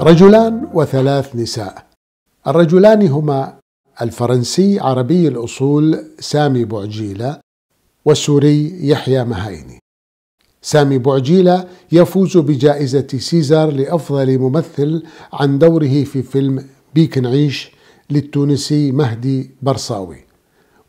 رجلان وثلاث نساء الرجلان هما الفرنسي عربي الأصول سامي بوعجيلة والسوري يحيى مهايني سامي بوعجيلة يفوز بجائزة سيزار لأفضل ممثل عن دوره في فيلم بيك نعيش للتونسي مهدي برصاوي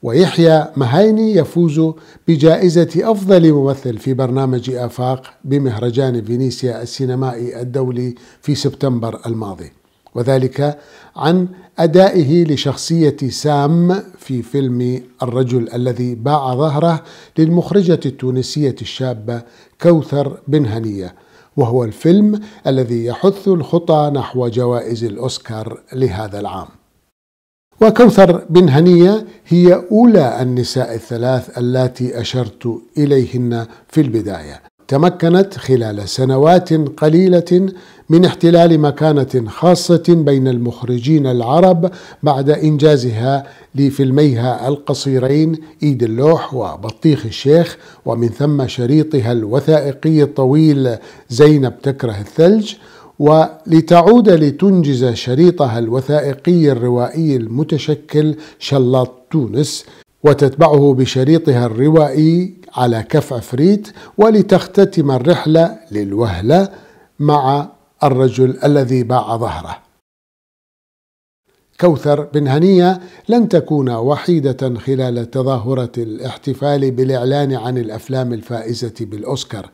ويحيى مهيني يفوز بجائزة أفضل ممثل في برنامج آفاق بمهرجان فينيسيا السينمائي الدولي في سبتمبر الماضي وذلك عن أدائه لشخصية سام في فيلم الرجل الذي باع ظهره للمخرجة التونسية الشابة كوثر بن هنية وهو الفيلم الذي يحث الخطى نحو جوائز الأوسكار لهذا العام وكوثر بن هنية هي أولى النساء الثلاث التي أشرت إليهن في البداية تمكنت خلال سنوات قليلة من احتلال مكانة خاصة بين المخرجين العرب بعد إنجازها لفيلميها القصيرين إيد اللوح وبطيخ الشيخ ومن ثم شريطها الوثائقي الطويل زينب تكره الثلج ولتعود لتنجز شريطها الوثائقي الروائي المتشكل شلاط تونس وتتبعه بشريطها الروائي على كف عفريت ولتختتم الرحلة للوهلة مع الرجل الذي باع ظهره كوثر بن هنية لن تكون وحيدة خلال تظاهرة الاحتفال بالإعلان عن الأفلام الفائزة بالأوسكار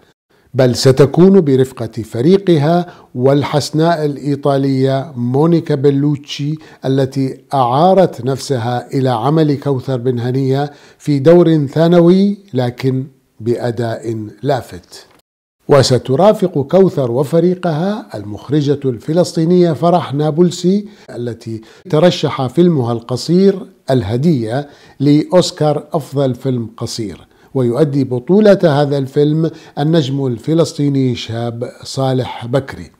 بل ستكون برفقة فريقها والحسناء الإيطالية مونيكا بلوتشي التي أعارت نفسها إلى عمل كوثر بن هنية في دور ثانوي لكن بأداء لافت وسترافق كوثر وفريقها المخرجة الفلسطينية فرح نابلسي التي ترشح فيلمها القصير الهدية لأوسكار أفضل فيلم قصير ويؤدي بطولة هذا الفيلم النجم الفلسطيني شاب صالح بكري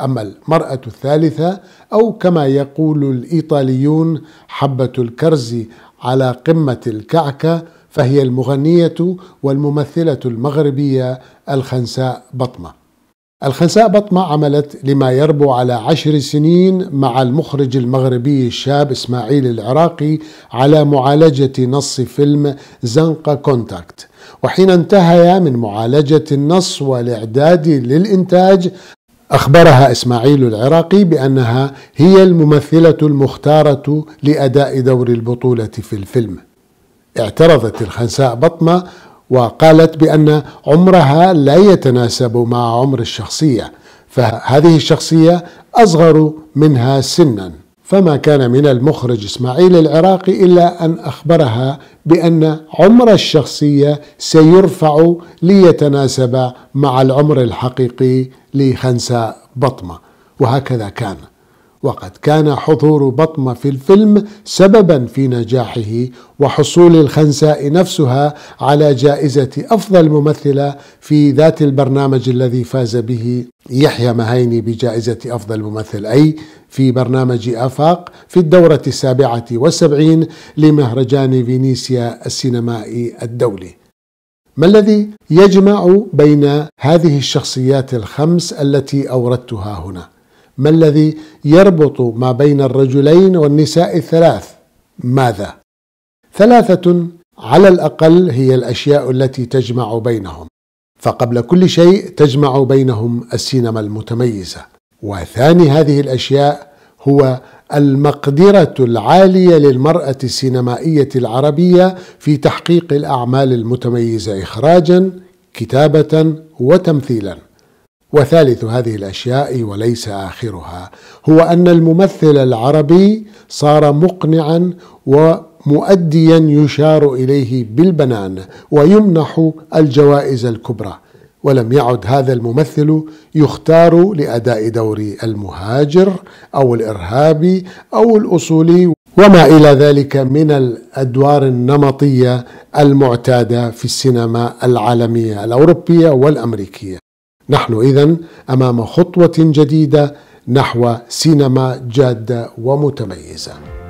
أما المرأة الثالثة أو كما يقول الإيطاليون حبة الكرز على قمة الكعكة فهي المغنية والممثلة المغربية الخنساء بطمه الخنساء بطمة عملت لما يربو على عشر سنين مع المخرج المغربي الشاب إسماعيل العراقي على معالجة نص فيلم زنقة كونتاكت وحين انتهيا من معالجة النص والإعداد للإنتاج أخبرها إسماعيل العراقي بأنها هي الممثلة المختارة لأداء دور البطولة في الفيلم اعترضت الخنساء بطمة وقالت بأن عمرها لا يتناسب مع عمر الشخصية فهذه الشخصية أصغر منها سنا فما كان من المخرج اسماعيل العراقي الا ان اخبرها بان عمر الشخصيه سيرفع ليتناسب مع العمر الحقيقي لخنساء بطمه وهكذا كان وقد كان حضور بطمة في الفيلم سببا في نجاحه وحصول الخنساء نفسها على جائزة أفضل ممثلة في ذات البرنامج الذي فاز به يحيى مهيني بجائزة أفضل ممثل أي في برنامج آفاق في الدورة السابعة والسبعين لمهرجان فينيسيا السينمائي الدولي ما الذي يجمع بين هذه الشخصيات الخمس التي أوردتها هنا؟ ما الذي يربط ما بين الرجلين والنساء الثلاث ماذا ثلاثه على الاقل هي الاشياء التي تجمع بينهم فقبل كل شيء تجمع بينهم السينما المتميزه وثاني هذه الاشياء هو المقدره العاليه للمراه السينمائيه العربيه في تحقيق الاعمال المتميزه اخراجا كتابه وتمثيلا وثالث هذه الاشياء وليس اخرها هو ان الممثل العربي صار مقنعا ومؤديا يشار اليه بالبنان ويمنح الجوائز الكبرى ولم يعد هذا الممثل يختار لاداء دور المهاجر او الارهابي او الاصولي وما الى ذلك من الادوار النمطيه المعتاده في السينما العالميه الاوروبيه والامريكيه نحن إذا أمام خطوة جديدة نحو سينما جادة ومتميزة